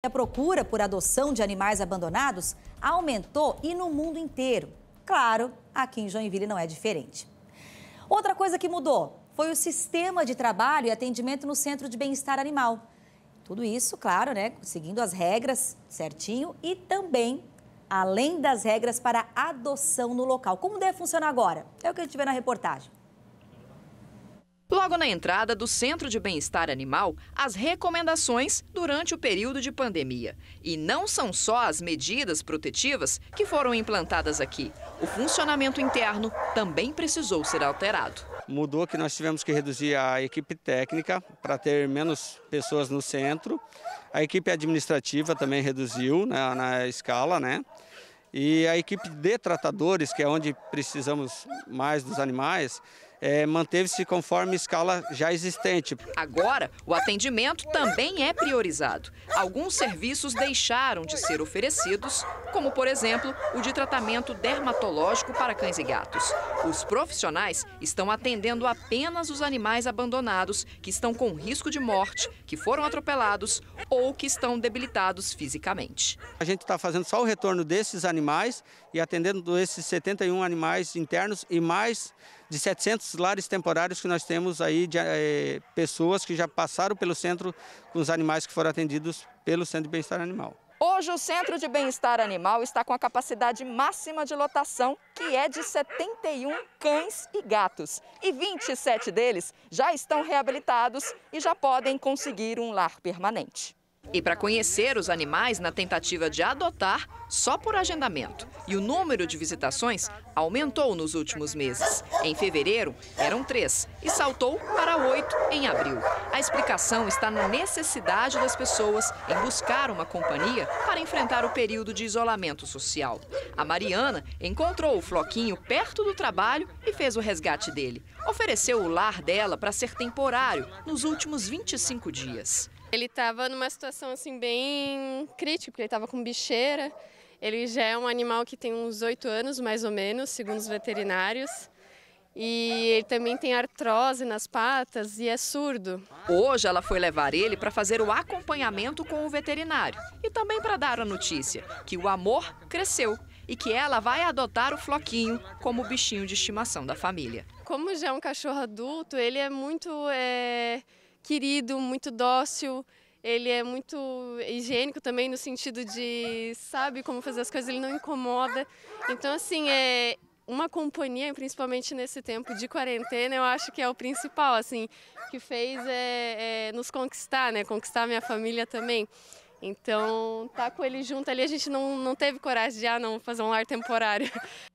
A procura por adoção de animais abandonados aumentou e no mundo inteiro. Claro, aqui em Joinville não é diferente. Outra coisa que mudou foi o sistema de trabalho e atendimento no Centro de Bem-Estar Animal. Tudo isso, claro, né, seguindo as regras certinho e também além das regras para adoção no local. Como deve funcionar agora? É o que a gente vê na reportagem. Logo na entrada do Centro de Bem-Estar Animal, as recomendações durante o período de pandemia. E não são só as medidas protetivas que foram implantadas aqui. O funcionamento interno também precisou ser alterado. Mudou que nós tivemos que reduzir a equipe técnica para ter menos pessoas no centro. A equipe administrativa também reduziu na, né, na escala, né? E a equipe de tratadores, que é onde precisamos mais dos animais, é, manteve-se conforme escala já existente. Agora, o atendimento também é priorizado. Alguns serviços deixaram de ser oferecidos, como, por exemplo, o de tratamento dermatológico para cães e gatos. Os profissionais estão atendendo apenas os animais abandonados que estão com risco de morte, que foram atropelados ou que estão debilitados fisicamente. A gente está fazendo só o retorno desses animais e atendendo esses 71 animais internos e mais de 700 lares temporários que nós temos aí de é, pessoas que já passaram pelo centro com os animais que foram atendidos pelo Centro de Bem-Estar Animal. Hoje, o Centro de Bem-Estar Animal está com a capacidade máxima de lotação, que é de 71 cães e gatos. E 27 deles já estão reabilitados e já podem conseguir um lar permanente. E para conhecer os animais na tentativa de adotar, só por agendamento. E o número de visitações aumentou nos últimos meses. Em fevereiro, eram três e saltou para oito em abril. A explicação está na necessidade das pessoas em buscar uma companhia para enfrentar o período de isolamento social. A Mariana encontrou o Floquinho perto do trabalho e fez o resgate dele. Ofereceu o lar dela para ser temporário nos últimos 25 dias. Ele estava numa situação assim bem crítica, porque ele estava com bicheira. Ele já é um animal que tem uns oito anos, mais ou menos, segundo os veterinários. E ele também tem artrose nas patas e é surdo. Hoje ela foi levar ele para fazer o acompanhamento com o veterinário e também para dar a notícia que o amor cresceu e que ela vai adotar o Floquinho como bichinho de estimação da família. Como já é um cachorro adulto, ele é muito é querido, muito dócil. Ele é muito higiênico também no sentido de sabe como fazer as coisas, ele não incomoda. Então assim, é uma companhia, principalmente nesse tempo de quarentena, eu acho que é o principal, assim, que fez é, é nos conquistar, né? Conquistar minha família também. Então, tá com ele junto ali, a gente não, não teve coragem de ah, não fazer um lar temporário.